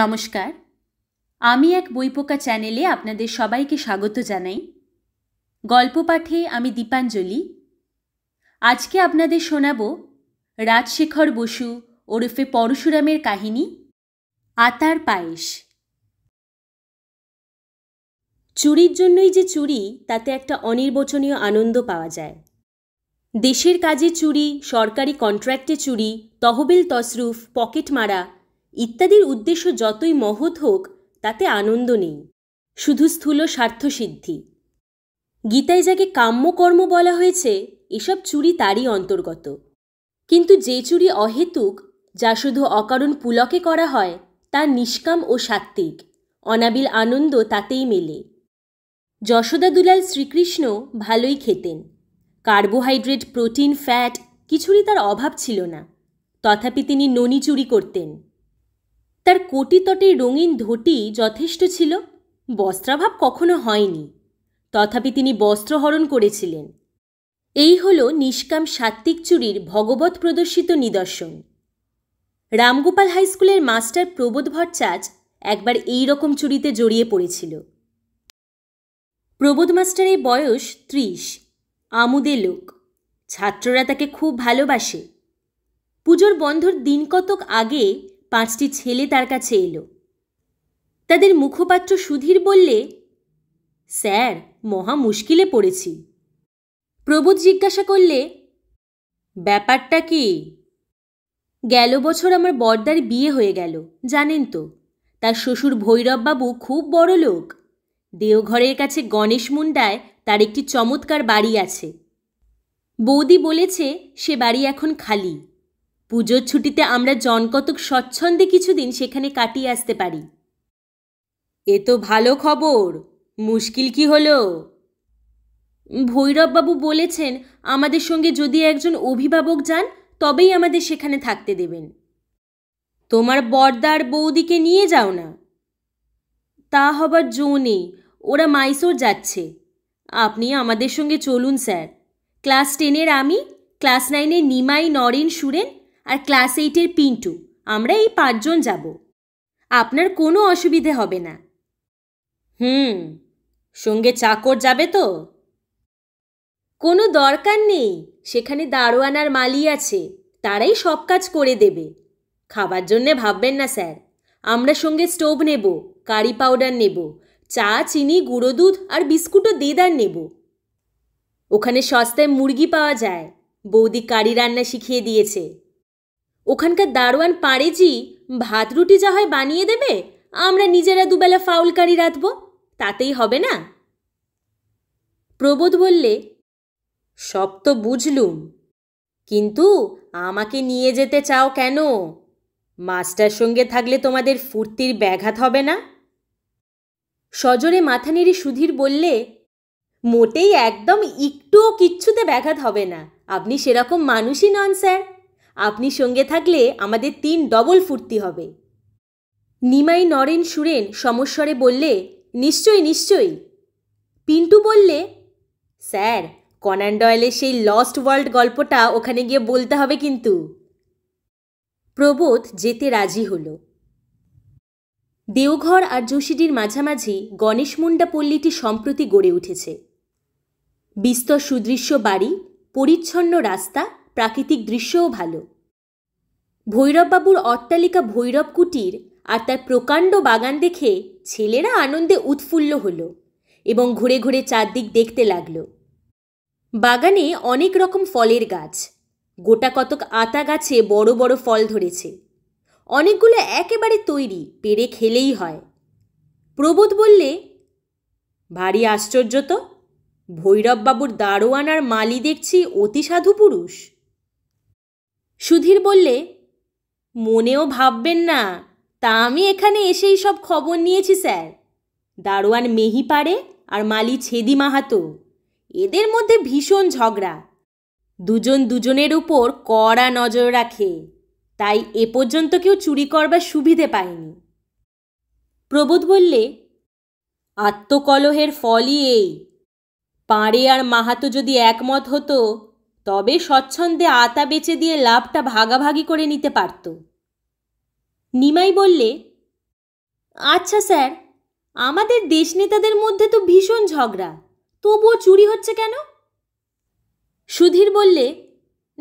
নমস্কার আমি এক বইপোকা চ্যানেলে আপনাদের সবাইকে স্বাগত জানাই গল্প পাঠে আমি দীপাঞ্জলি আজকে আপনাদের শোনাব রাজশেখর বসু ওরফে পরশুরামের কাহিনী আতার পায়েস চুরির জন্যই যে চুরি তাতে একটা অনির্বচনীয় আনন্দ পাওয়া যায় দেশের কাজে চুরি সরকারি কন্ট্রাক্টে চুরি তহবিল তসরুফ পকেট মারা ইত্যাদির উদ্দেশ্য যতই মহৎ হোক তাতে আনন্দ নেই শুধু স্থূল স্বার্থসিদ্ধি গীতায় যাকে কাম্যকর্ম বলা হয়েছে এসব চুরি তারই অন্তর্গত কিন্তু যে চুরি অহেতুক যা শুধু অকারণ পুলকে করা হয় তা নিষ্কাম ও সাত্ত্বিক অনাবিল আনন্দ তাতেই মেলে যশোদা দুলাল শ্রীকৃষ্ণ ভালোই খেতেন কার্বোহাইড্রেট প্রোটিন ফ্যাট কিছুরই তার অভাব ছিল না তথাপি তিনি ননি চুরি করতেন তার কোটিতটে রঙিন ধটি যথেষ্ট ছিল বস্ত্রাভাব কখনো হয়নি তথাপি তিনি বস্ত্রহরণ করেছিলেন এই হল নিষ্কাম সাত্ত্বিক চুরির ভগবত প্রদর্শিত নিদর্শন রামগোপাল হাইস্কুলের মাস্টার প্রবোধ ভট্টাচ একবার এই রকম চুরিতে জড়িয়ে পড়েছিল প্রবোধ মাস্টারের বয়স ত্রিশ আমুদে লোক ছাত্ররা তাকে খুব ভালোবাসে পুজোর বন্ধর দিন কতক আগে পাঁচটি ছেলে তার কাছে এলো তাদের মুখপাত্র সুধীর বললে স্যার মহা মুশকিলে পড়েছি প্রবোধ জিজ্ঞাসা করলে ব্যাপারটা কি গেল বছর আমার বর্দার বিয়ে হয়ে গেল জানেন তো তার শ্বশুর ভৈরববাবু খুব বড় লোক দেওঘরের কাছে গণেশ মুন্ডায় তার একটি চমৎকার বাড়ি আছে বৌদি বলেছে সে বাড়ি এখন খালি পুজোর ছুটিতে আমরা জনকতক স্বচ্ছন্দে কিছুদিন সেখানে কাটিয়ে আসতে পারি এ তো ভালো খবর মুশকিল কি হলো ভৈরববাবু বলেছেন আমাদের সঙ্গে যদি একজন অভিভাবক যান তবেই আমাদের সেখানে থাকতে দেবেন তোমার বর্দার বৌদিকে নিয়ে যাও না তা হবার জো নেই ওরা মাইসোর যাচ্ছে আপনি আমাদের সঙ্গে চলুন স্যার ক্লাস টেনের আমি ক্লাস নাইনে নিমাই নরেন সুরেন আর ক্লাস এইটের পিন্টু আমরা এই পাঁচজন যাব আপনার কোনো অসুবিধে হবে না হুম সঙ্গে চাকর যাবে তো কোনো দরকার নেই সেখানে দারোয়ানার মালি আছে তারাই সব কাজ করে দেবে খাবার জন্যে ভাববেন না স্যার আমরা সঙ্গে স্টোভ নেব কারি পাউডার নেব চা চিনি গুঁড়ো দুধ আর বিস্কুটও দিদার নেব ওখানে সস্তায় মুরগি পাওয়া যায় বৌদি কারি রান্না শিখিয়ে দিয়েছে ওখানকার দারোয়ান পারেজি ভাত রুটি যা হয় বানিয়ে দেবে আমরা নিজেরা দুবেলা ফাউলকারি রাঁধব তাতেই হবে না প্রবোধ বললে সব তো বুঝলুম কিন্তু আমাকে নিয়ে যেতে চাও কেন মাস্টার সঙ্গে থাকলে তোমাদের ফুর্তির ব্যাঘাত হবে না সজরে মাথা নেড়ে সুধীর বললে মোটেই একদম একটুও কিচ্ছুতে ব্যাঘাত হবে না আপনি সেরকম মানুষই নন স্যার আপনি সঙ্গে থাকলে আমাদের তিন ডবল ফুর্তি হবে নিমাই নরেন সুরেন সমস্বরে বললে নিশ্চয়ই নিশ্চয়ই পিন্টু বললে স্যার কনান ডয়েলের সেই লস্ট ওয়ার্ল্ড গল্পটা ওখানে গিয়ে বলতে হবে কিন্তু প্রবোধ যেতে রাজি হলো দেওঘর আর যোশীডির মাঝামাঝি গণেশ মুন্ডা পল্লীটি সম্প্রতি গড়ে উঠেছে বিস্তর সুদৃশ্য বাড়ি পরিচ্ছন্ন রাস্তা প্রাকৃতিক দৃশ্যও ভালো ভৈরববাবুর অট্টালিকা ভৈরব কুটির আর তার প্রকাণ্ড বাগান দেখে ছেলেরা আনন্দে উৎফুল্ল হল এবং ঘুরে ঘুরে চারদিক দেখতে লাগলো বাগানে অনেক রকম ফলের গাছ গোটা কতক আতা গাছে বড় বড় ফল ধরেছে অনেকগুলো একেবারে তৈরি পেরে খেলেই হয় প্রবোধ বললে ভারী আশ্চর্য তো ভৈরববাবুর দারোয়ানার মালি দেখছি অতি সাধু পুরুষ সুধীর বললে মনেও ভাববেন না তা আমি এখানে এসেই সব খবর নিয়েছি স্যার দারোয়ান মেহি পারে আর মালি ছেদি মাহাতো এদের মধ্যে ভীষণ ঝগড়া দুজন দুজনের উপর কড়া নজর রাখে তাই এ পর্যন্ত কেউ চুরি করবার সুবিধে পায়নি প্রবোধ বললে আত্মকলহের ফলই এই পাড়ে আর মাহাতো যদি একমত হতো তবে স্বচ্ছন্দে আতা বেচে দিয়ে লাভটা ভাগাভাগি করে নিতে পারত নিমাই বললে আচ্ছা স্যার আমাদের দেশ নেতাদের মধ্যে তো ভীষণ ঝগড়া তবুও চুরি হচ্ছে কেন সুধীর বললে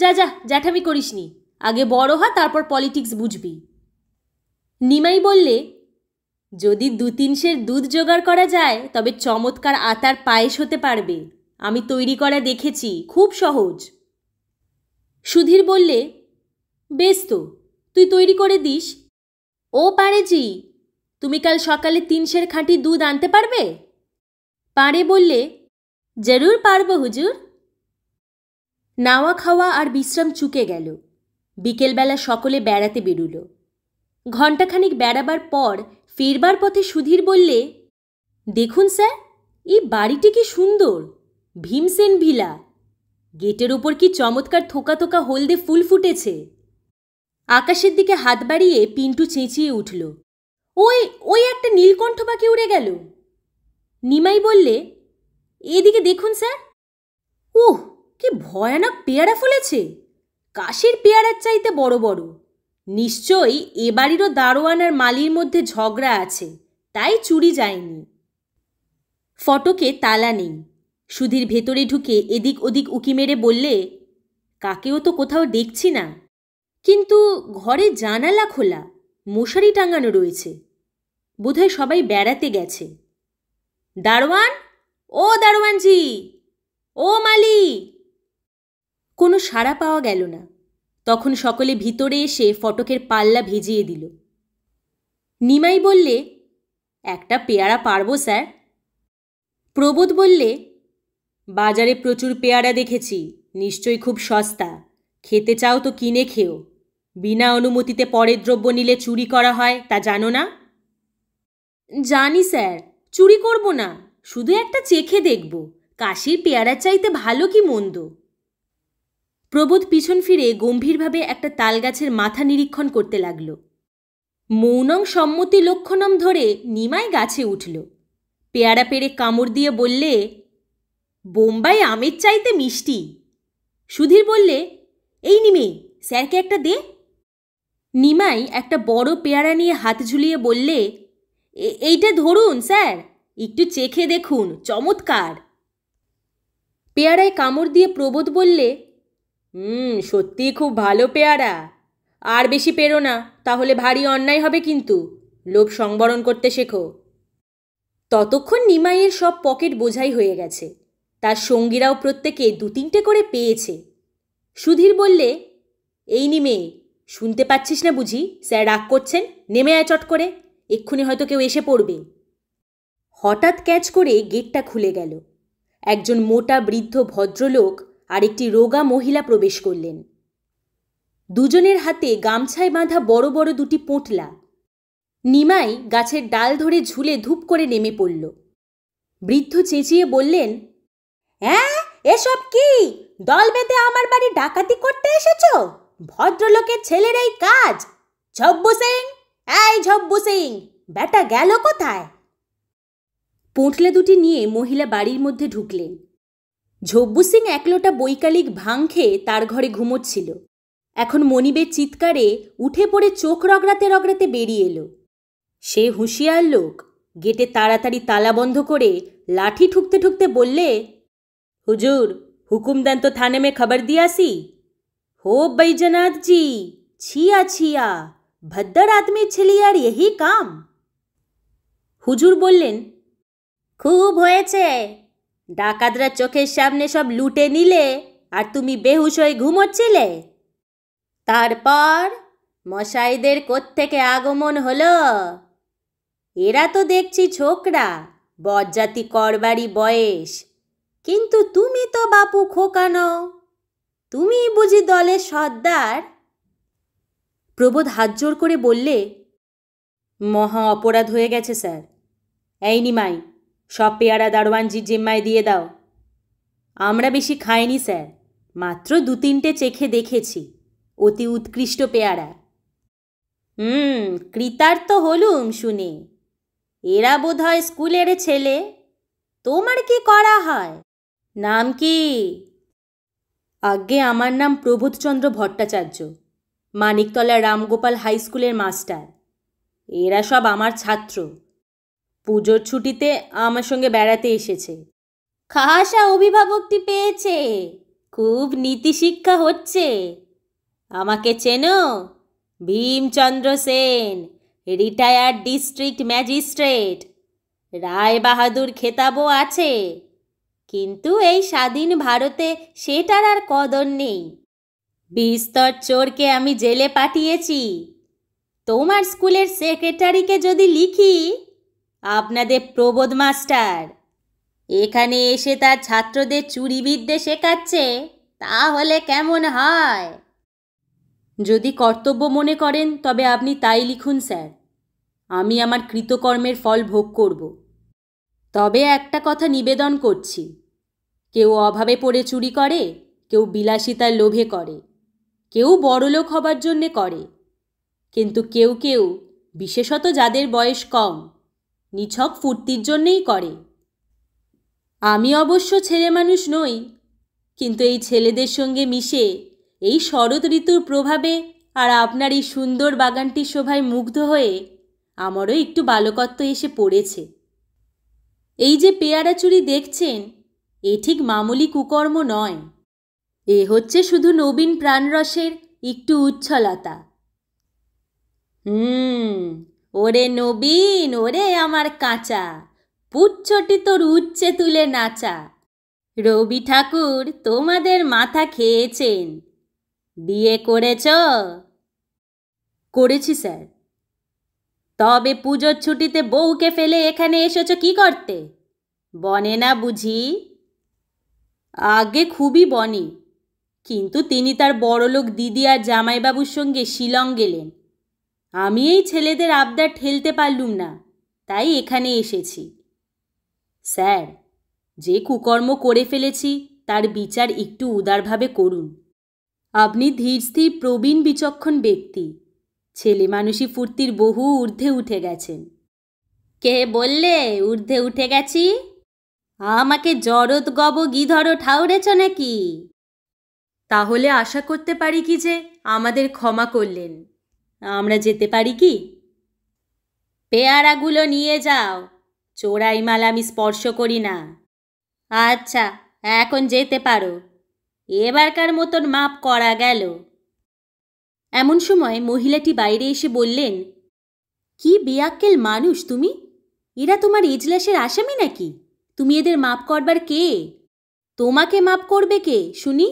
যা যা জ্যাঠামি করিসনি আগে বড় হা তারপর পলিটিক্স বুঝবি নিমাই বললে যদি দু তিনশের দুধ জোগাড় করা যায় তবে চমৎকার আতার পায়েস হতে পারবে আমি তৈরি করা দেখেছি খুব সহজ সুধীর বললে বেশ তো তুই তৈরি করে দিস ও পারে জি তুমি কাল সকালে তিনশের খাঁটি দুধ আনতে পারবে পারে বললে জরুর পারবো হুজুর নাওয়া খাওয়া আর বিশ্রাম চুকে গেল বিকেলবেলা সকলে বেড়াতে বেরুল ঘণ্টাখানিক বেড়াবার পর ফিরবার পথে সুধীর বললে দেখুন স্যার এই বাড়িটি কি সুন্দর ভীমসেন ভিলা গেটের ওপর কি চমৎকার থোকা থোকা হলদে ফুল ফুটেছে আকাশের দিকে হাত বাড়িয়ে পিন্টু চেঁচিয়ে উঠল ওই ওই একটা নীলকণ্ঠ পাখি উড়ে গেল নিমাই বললে এদিকে দেখুন স্যার ওহ কি ভয়ানক পেয়ারা ফুলেছে কাশের পেয়ারার চাইতে বড় বড় নিশ্চয়ই এ বাড়িরও দারোয়ান আর মালির মধ্যে ঝগড়া আছে তাই চুরি যায়নি ফটকে তালা নেই সুধীর ভেতরে ঢুকে এদিক ওদিক উকি মেরে বললে কাকেও তো কোথাও দেখছি না কিন্তু ঘরে জানালা খোলা মশারি টাঙানো রয়েছে বোধহয় সবাই বেড়াতে গেছে দারোয়ান ও দারোয়ানজি ও মালি কোনো সাড়া পাওয়া গেল না তখন সকলে ভিতরে এসে ফটকের পাল্লা ভিজিয়ে দিল নিমাই বললে একটা পেয়ারা পারবো স্যার প্রবোধ বললে বাজারে প্রচুর পেয়ারা দেখেছি নিশ্চয়ই খুব সস্তা খেতে চাও তো কিনে খেও বিনা অনুমতিতে পরের দ্রব্য নিলে চুরি করা হয় তা জানো না জানি স্যার চুরি করব না শুধু একটা চেখে দেখব কাশির পেয়ারা চাইতে ভালো কি মন্দ প্রবোধ পিছন ফিরে গম্ভীরভাবে একটা তালগাছের মাথা নিরীক্ষণ করতে লাগল মৌনং সম্মতি লক্ষণম ধরে নিমাই গাছে উঠল পেয়ারা পেরে কামড় দিয়ে বললে বোম্বাই আমের চাইতে মিষ্টি সুধীর বললে এই নিমে স্যারকে একটা দে নিমাই একটা বড় পেয়ারা নিয়ে হাত ঝুলিয়ে বললে এইটা ধরুন স্যার একটু চেখে দেখুন চমৎকার পেয়ারায় কামড় দিয়ে প্রবোধ বললে হুম সত্যিই খুব ভালো পেয়ারা আর বেশি পেরো না তাহলে ভারী অন্যায় হবে কিন্তু লোভ সংবরণ করতে শেখো ততক্ষণ নিমাইয়ের সব পকেট বোঝাই হয়ে গেছে তার সঙ্গীরাও প্রত্যেকে দু তিনটে করে পেয়েছে সুধীর বললে এই নিমে শুনতে পাচ্ছিস না বুঝি স্যার রাগ করছেন নেমে আয় চট করে এক্ষুনি হয়তো কেউ এসে পড়বে হঠাৎ ক্যাচ করে গেটটা খুলে গেল একজন মোটা বৃদ্ধ ভদ্রলোক আর একটি রোগা মহিলা প্রবেশ করলেন দুজনের হাতে গামছায় বাঁধা বড় বড় দুটি পোঁটলা নিমাই গাছের ডাল ধরে ঝুলে ধূপ করে নেমে পড়ল বৃদ্ধ চেঁচিয়ে বললেন হ্যাঁ এসব কি দল বেঁধে আমার বাড়ি ডাকাতি করতে এসেছ ভদ্রলোকের ছেলের এই কাজ ঝব্বু সিং এই ঝব্বু সিং বেটা গেল কোথায় পোঁটলা দুটি নিয়ে মহিলা বাড়ির মধ্যে ঢুকলেন ঝব্বু সিং একলোটা বৈকালিক ভাং খেয়ে তার ঘরে ঘুমোচ্ছিল এখন মনিবের চিৎকারে উঠে পড়ে চোখ রগড়াতে রগড়াতে বেরিয়ে এলো সে হুঁশিয়ার লোক গেটে তাড়াতাড়ি তালা বন্ধ করে লাঠি ঠুকতে ঠুকতে বললে हुजूर હુકુમદાન તો થાને મેં ખબર દિયાસી હો ભાઈ জি ছিয়া ছিয়া ভদ্দর आदमी ছিলি আর यही কাম হুজুর বললেন খুব হয়েছে ডাকাতরা চোখের সামনে সব লুটে নিলে আর তুমি বেহুশ হয়ে ঘুমোচ্ছিলে তারপর মশাইদের থেকে আগমন হলো এরা তো দেখছি ছোকরা বজ্জাতি করবারই বয়স কিন্তু তুমি তো বাপু খোকানো তুমি বুঝি দলে সর্দার প্রবোধ হাত জোর করে বললে মহা অপরাধ হয়ে গেছে স্যার এইনি মাই সব পেয়ারা দারোয়ানজির জিম্মায় দিয়ে দাও আমরা বেশি খাইনি স্যার মাত্র দু তিনটে চেখে দেখেছি অতি উৎকৃষ্ট পেয়ারা হুম কৃতার্থ হলুম শুনে এরা বোধহয় স্কুলের ছেলে তোমার কি করা হয় নাম কি আজ্ঞে আমার নাম প্রবোধচন্দ্র ভট্টাচার্য মানিকতলা রামগোপাল হাই স্কুলের মাস্টার এরা সব আমার ছাত্র পুজোর ছুটিতে আমার সঙ্গে বেড়াতে এসেছে খাসা অভিভাবকটি পেয়েছে খুব নীতি শিক্ষা হচ্ছে আমাকে চেনো Bhimchandra Sen retired district magistrate Rai Bahadur খেতাবও আছে কিন্তু এই স্বাধীন ভারতে সেটার আর কদর নেই বিস্তর চোরকে আমি জেলে পাঠিয়েছি তোমার স্কুলের সেক্রেটারিকে যদি লিখি আপনাদের প্রবোধ মাস্টার এখানে এসে তার ছাত্রদের চুরিবিদ্যে শেখাচ্ছে তাহলে কেমন হয় যদি কর্তব্য মনে করেন তবে আপনি তাই লিখুন স্যার আমি আমার কৃতকর্মের ফল ভোগ করবো তবে একটা কথা নিবেদন করছি কেউ অভাবে পড়ে চুরি করে কেউ বিলাসিতার লোভে করে কেউ বড়লোক হবার জন্যে করে কিন্তু কেউ কেউ বিশেষত যাদের বয়স কম নিছক ফুর্তির জন্যেই করে আমি অবশ্য ছেলে মানুষ নই কিন্তু এই ছেলেদের সঙ্গে মিশে এই শরৎ ঋতুর প্রভাবে আর আপনার এই সুন্দর বাগানটির শোভায় মুগ্ধ হয়ে আমারও একটু বালকত্ব এসে পড়েছে এই যে পেয়ারা চুরি দেখছেন এ ঠিক মামুলি কুকর্ম নয় এ হচ্ছে শুধু নবীন প্রাণরসের একটু উচ্ছলতা হুম ওরে নবীন ওরে আমার কাঁচা পুচ্ছটি তোর উচ্ছে তুলে নাচা রবি ঠাকুর তোমাদের মাথা খেয়েছেন বিয়ে করেছ করেছি স্যার তবে পুজোর ছুটিতে বউকে ফেলে এখানে এসেছো কি করতে বনে না বুঝি আগে খুবই বনে কিন্তু তিনি তার বড়লোক দিদি আর জামাইবাবুর সঙ্গে শিলং গেলেন আমি এই ছেলেদের আবদার ঠেলতে পারলুম না তাই এখানে এসেছি স্যার যে কুকর্ম করে ফেলেছি তার বিচার একটু উদারভাবে করুন আপনি স্থির প্রবীণ বিচক্ষণ ব্যক্তি ছেলে মানুষই ফুর্তির বহু ঊর্ধ্বে উঠে গেছেন কে বললে ঊর্ধ্বে উঠে গেছি আমাকে জরদ গব গিধরও ঠাউরেছ নাকি তাহলে আশা করতে পারি কি যে আমাদের ক্ষমা করলেন আমরা যেতে পারি কি পেয়ারাগুলো নিয়ে যাও চোরাই মাল আমি স্পর্শ করি না আচ্ছা এখন যেতে পারো এবারকার মতন মাপ করা গেল এমন সময় মহিলাটি বাইরে এসে বললেন কি বেয়াক্কেল মানুষ তুমি এরা তোমার ইজলাসের আসামি নাকি তুমি এদের মাপ করবার কে তোমাকে মাপ করবে কে শুনি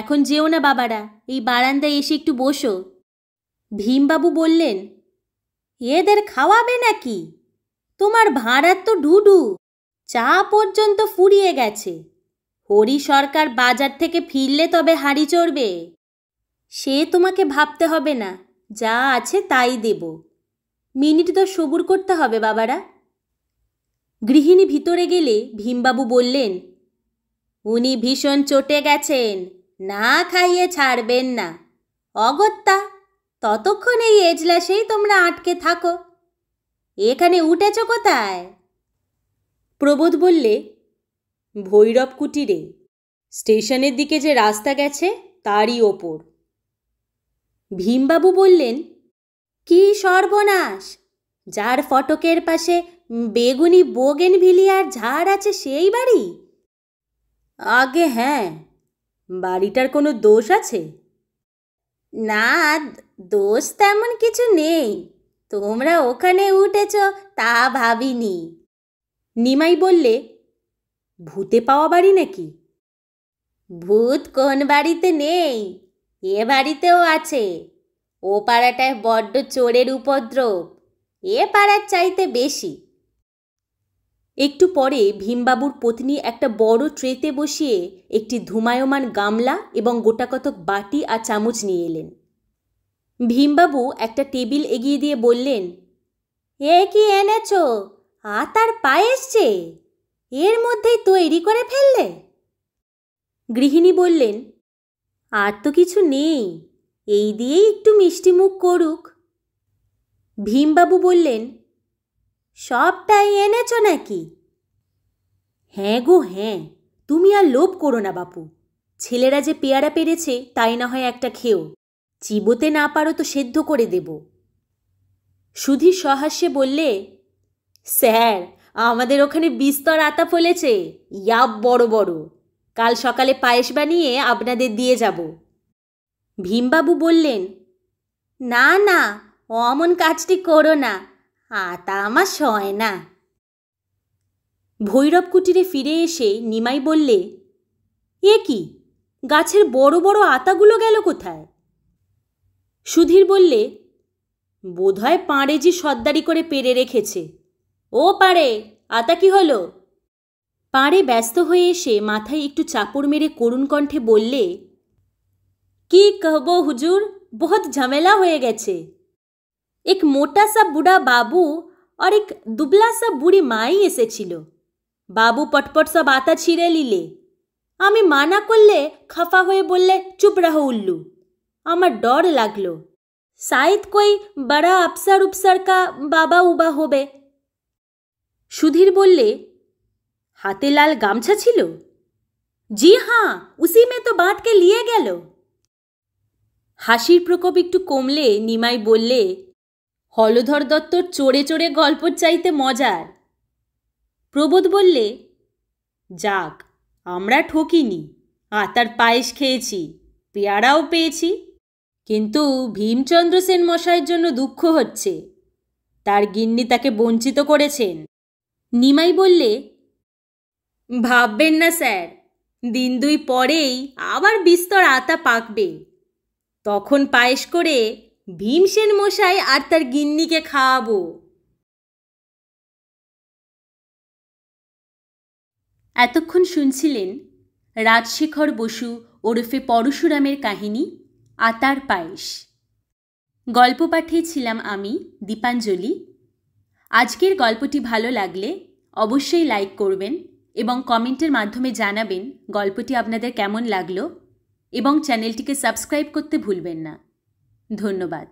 এখন যেও না বাবারা এই বারান্দায় এসে একটু বসো ভীমবাবু বললেন এদের খাওয়াবে নাকি তোমার ভাঁড়ার তো ডুডু চা পর্যন্ত ফুরিয়ে গেছে হরি সরকার বাজার থেকে ফিরলে তবে হাঁড়ি চড়বে সে তোমাকে ভাবতে হবে না যা আছে তাই দেব মিনিট তো সবুর করতে হবে বাবারা গৃহিণী ভিতরে গেলে ভীমবাবু বললেন উনি ভীষণ চটে গেছেন না খাইয়ে ছাড়বেন না অগত্যা ততক্ষণ এই এজলাসেই তোমরা আটকে থাকো এখানে উঠেছ কোথায় প্রবোধ বললে ভৈরব কুটিরে স্টেশনের দিকে যে রাস্তা গেছে তারই ওপর ভীমবাবু বললেন কি সর্বনাশ যার ফটকের পাশে বেগুনি বোগেন ভিলিয়ার ঝাড় আছে সেই বাড়ি আগে হ্যাঁ বাড়িটার কোনো দোষ আছে না দোষ তেমন কিছু নেই তোমরা ওখানে উঠেছ তা ভাবিনি নিমাই বললে ভূতে পাওয়া বাড়ি নাকি ভূত কোন বাড়িতে নেই এ বাড়িতেও আছে ও পাড়াটায় বড্ড চোরের উপদ্রব এ পাড়ার চাইতে বেশি একটু পরে ভীমবাবুর পত্নী একটা বড় ট্রেতে বসিয়ে একটি ধুমায়মান গামলা এবং গোটাকতক বাটি আর চামচ নিয়ে এলেন ভীমবাবু একটা টেবিল এগিয়ে দিয়ে বললেন এ কি এনেছ আতার পায়ে এসছে এর মধ্যেই তৈরি করে ফেললে গৃহিণী বললেন আর তো কিছু নেই এই দিয়েই একটু মিষ্টি মুখ করুক ভীমবাবু বললেন সবটাই এনেছ নাকি হ্যাঁ গো হ্যাঁ তুমি আর লোভ করো না বাপু ছেলেরা যে পেয়ারা পেরেছে তাই না হয় একটা খেও চিবোতে না পারো তো সেদ্ধ করে দেব সুধীর সহাস্যে বললে স্যার আমাদের ওখানে বিস্তর আতা ফলেছে ইয়া বড় বড় কাল সকালে পায়েস বানিয়ে আপনাদের দিয়ে যাব ভীমবাবু বললেন না না অমন কাজটি করো না আতা আমার সয় না ভৈরব কুটিরে ফিরে এসে নিমাই বললে এ কি গাছের বড় বড় আতাগুলো গেল কোথায় সুধীর বললে বোধহয় পাঁড়ে যে সর্দারি করে পেরে রেখেছে ও পারে আতা কি হলো পাড়ে ব্যস্ত হয়ে এসে মাথায় একটু চাপড় মেরে করুণ কণ্ঠে বললে কি কহব হুজুর বহুত ঝামেলা হয়ে গেছে এক মোটা সা বুড়া বাবু আর এক দুবলা সা বুড়ি মাই এসেছিল বাবু পটপট সব আতা ছিঁড়ে নিলে আমি মানা করলে খাফা হয়ে বললে চুপ রাহ উল্লু আমার ডর লাগলো সাইদ কই বড়া আফসার উপসার কা বাবা উবা হবে সুধীর বললে হাতে লাল গামছা ছিল জি হাঁ উসি মে তো বাঁধকে লিয়ে গেল হাসির প্রকোপ একটু কমলে নিমাই বললে হলধর দত্তর চড়ে চড়ে গল্পর চাইতে মজার প্রবোধ বললে যাক আমরা ঠকিনি আতার পায়েস খেয়েছি পেয়ারাও পেয়েছি কিন্তু ভীমচন্দ্র সেন মশাইয়ের জন্য দুঃখ হচ্ছে তার গিন্নি তাকে বঞ্চিত করেছেন নিমাই বললে ভাববেন না স্যার দিন দুই পরেই আবার বিস্তর আতা পাকবে তখন পায়েস করে ভীমসেন মশাই আর তার গিন্নিকে খাওয়াবো এতক্ষণ শুনছিলেন রাজশেখর বসু ওরফে পরশুরামের কাহিনী আতার পায়েস গল্প পাঠিয়েছিলাম আমি দীপাঞ্জলি আজকের গল্পটি ভালো লাগলে অবশ্যই লাইক করবেন এবং কমেন্টের মাধ্যমে জানাবেন গল্পটি আপনাদের কেমন লাগলো এবং চ্যানেলটিকে সাবস্ক্রাইব করতে ভুলবেন না ধন্যবাদ